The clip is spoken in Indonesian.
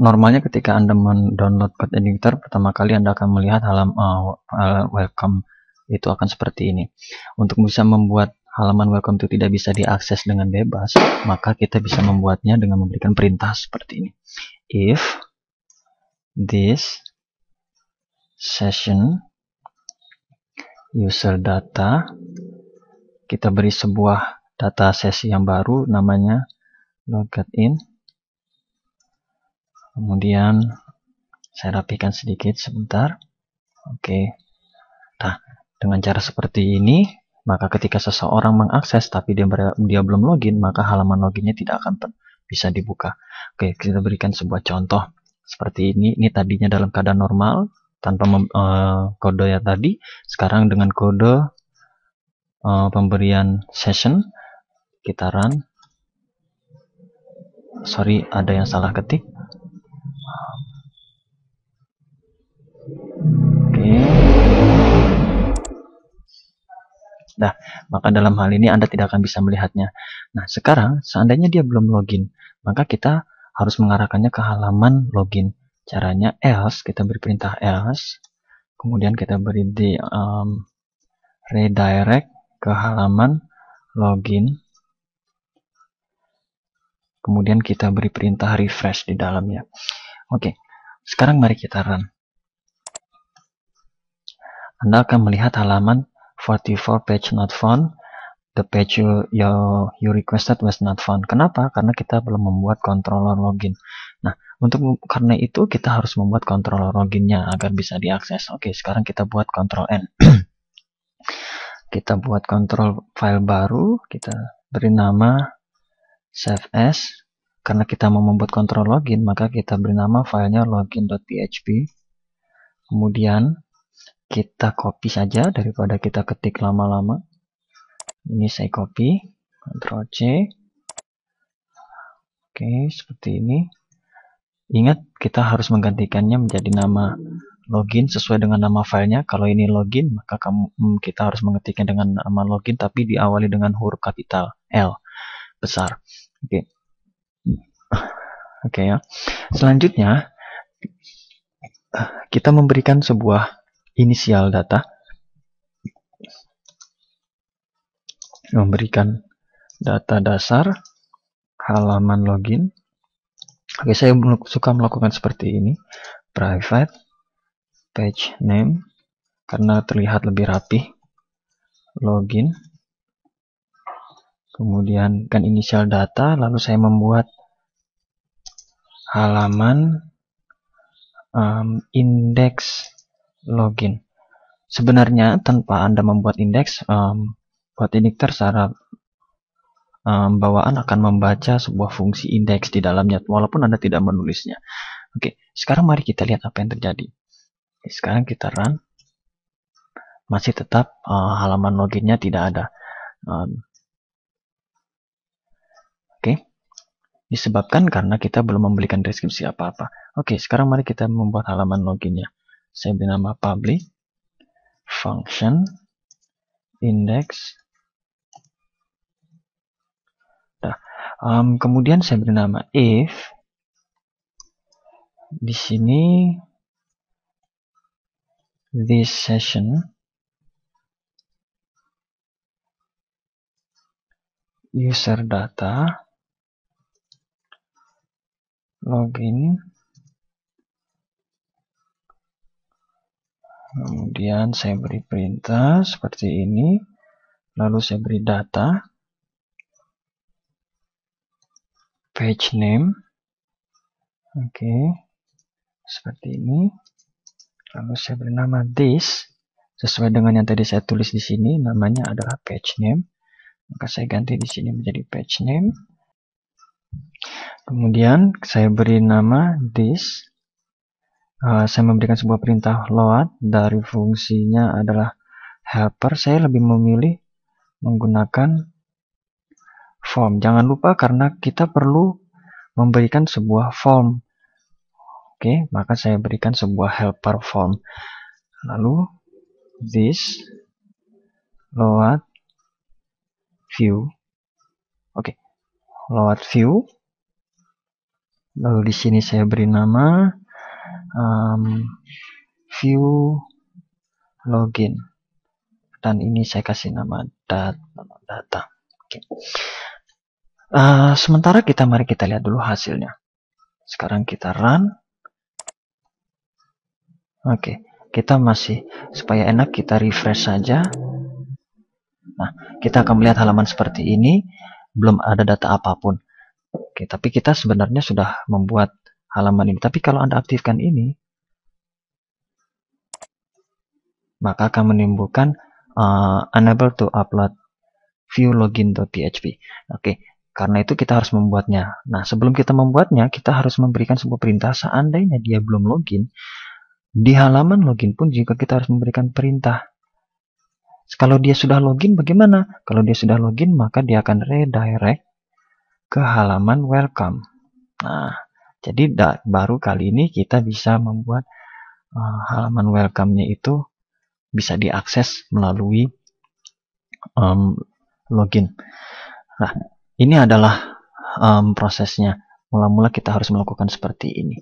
normalnya ketika Anda mendownload code editor, pertama kali Anda akan melihat halaman uh, eh, welcome itu akan seperti ini. Untuk bisa membuat halaman welcome itu tidak bisa diakses dengan bebas, maka kita bisa membuatnya dengan memberikan perintah seperti ini. If this session user data kita beri sebuah data sesi yang baru namanya login kemudian saya rapikan sedikit sebentar oke nah dengan cara seperti ini maka ketika seseorang mengakses tapi dia, dia belum login maka halaman loginnya tidak akan bisa dibuka oke kita berikan sebuah contoh seperti ini ini tadinya dalam keadaan normal tanpa uh, kode ya tadi sekarang dengan kode uh, pemberian session kita run sorry ada yang salah ketik Nah, maka dalam hal ini Anda tidak akan bisa melihatnya. Nah, sekarang seandainya dia belum login, maka kita harus mengarahkannya ke halaman login. Caranya else, kita beri perintah else, kemudian kita beri di um, redirect ke halaman login. Kemudian kita beri perintah refresh di dalamnya. Oke, sekarang mari kita run. Anda akan melihat halaman 44 page not found. The page you, you, you requested was not found. Kenapa? Karena kita belum membuat controller login. Nah, untuk karena itu kita harus membuat controller loginnya agar bisa diakses. Oke, sekarang kita buat control N. kita buat control file baru, kita beri nama save as. Karena kita mau membuat controller login, maka kita beri nama filenya login.php. Kemudian kita copy saja daripada kita ketik lama-lama. Ini saya copy, Ctrl C. Oke, seperti ini. Ingat, kita harus menggantikannya menjadi nama login sesuai dengan nama filenya. Kalau ini login, maka kamu, mm, kita harus mengetiknya dengan nama login, tapi diawali dengan huruf kapital L besar. Oke, oke ya. Selanjutnya, kita memberikan sebuah inisial data memberikan data dasar halaman login oke saya suka melakukan seperti ini private page name karena terlihat lebih rapi login kemudian kan inisial data lalu saya membuat halaman um, indeks login. Sebenarnya tanpa Anda membuat indeks, um, buat ini secara um, bawaan akan membaca sebuah fungsi indeks di dalamnya, walaupun Anda tidak menulisnya. Oke, sekarang mari kita lihat apa yang terjadi. Sekarang kita run, masih tetap uh, halaman loginnya tidak ada. Um, Oke, disebabkan karena kita belum memberikan deskripsi apa-apa. Oke, sekarang mari kita membuat halaman loginnya saya beri nama public function index nah, um, kemudian saya beri nama if di sini this session user data login kemudian saya beri perintah seperti ini lalu saya beri data page name oke okay. seperti ini lalu saya beri nama this sesuai dengan yang tadi saya tulis di sini namanya adalah page name maka saya ganti di sini menjadi page name kemudian saya beri nama this Eh, saya memberikan sebuah perintah load dari fungsinya adalah helper saya lebih memilih menggunakan form jangan lupa karena kita perlu memberikan sebuah form oke maka saya berikan sebuah helper form lalu this load view oke load view lalu di sini saya beri nama um, view login dan ini saya kasih nama data, data okay. uh, eh, sementara kita mari kita lihat dulu hasilnya sekarang kita run oke okay. kita masih supaya enak kita refresh saja nah kita akan melihat halaman seperti ini belum ada data apapun Oke, okay, tapi kita sebenarnya sudah membuat halaman ini. Tapi kalau Anda aktifkan ini, maka akan menimbulkan uh, unable to upload view login.php. Oke, karena itu kita harus membuatnya. Nah, sebelum kita membuatnya, kita harus memberikan sebuah perintah seandainya dia belum login. Di halaman login pun jika kita harus memberikan perintah kalau dia sudah login bagaimana? Kalau dia sudah login maka dia akan redirect ke halaman welcome. Nah, jadi da, baru kali ini kita bisa membuat uh, halaman welcome-nya itu bisa diakses melalui um, login. Nah, ini adalah um, prosesnya. Mula-mula kita harus melakukan seperti ini.